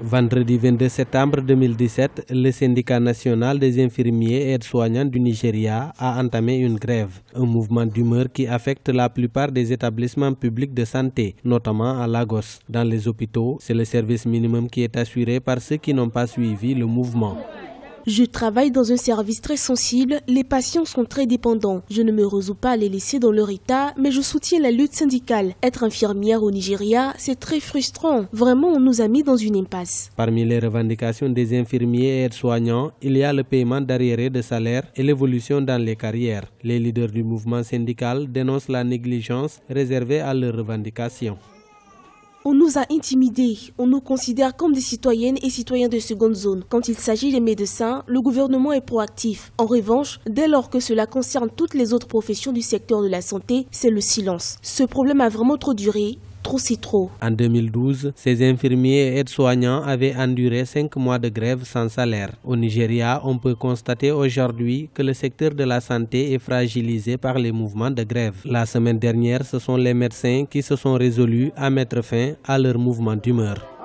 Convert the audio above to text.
Vendredi 22 septembre 2017, le syndicat national des infirmiers et aides-soignants du Nigeria a entamé une grève, un mouvement d'humeur qui affecte la plupart des établissements publics de santé, notamment à Lagos. Dans les hôpitaux, c'est le service minimum qui est assuré par ceux qui n'ont pas suivi le mouvement. Je travaille dans un service très sensible, les patients sont très dépendants. Je ne me résous pas à les laisser dans leur état, mais je soutiens la lutte syndicale. Être infirmière au Nigeria, c'est très frustrant. Vraiment, on nous a mis dans une impasse. Parmi les revendications des infirmiers et soignants il y a le paiement d'arriérés de salaire et l'évolution dans les carrières. Les leaders du mouvement syndical dénoncent la négligence réservée à leurs revendications. On nous a intimidés, on nous considère comme des citoyennes et citoyens de seconde zone. Quand il s'agit des médecins, le gouvernement est proactif. En revanche, dès lors que cela concerne toutes les autres professions du secteur de la santé, c'est le silence. Ce problème a vraiment trop duré trop. En 2012, ces infirmiers et aides-soignants avaient enduré cinq mois de grève sans salaire. Au Nigeria, on peut constater aujourd'hui que le secteur de la santé est fragilisé par les mouvements de grève. La semaine dernière, ce sont les médecins qui se sont résolus à mettre fin à leur mouvement d'humeur.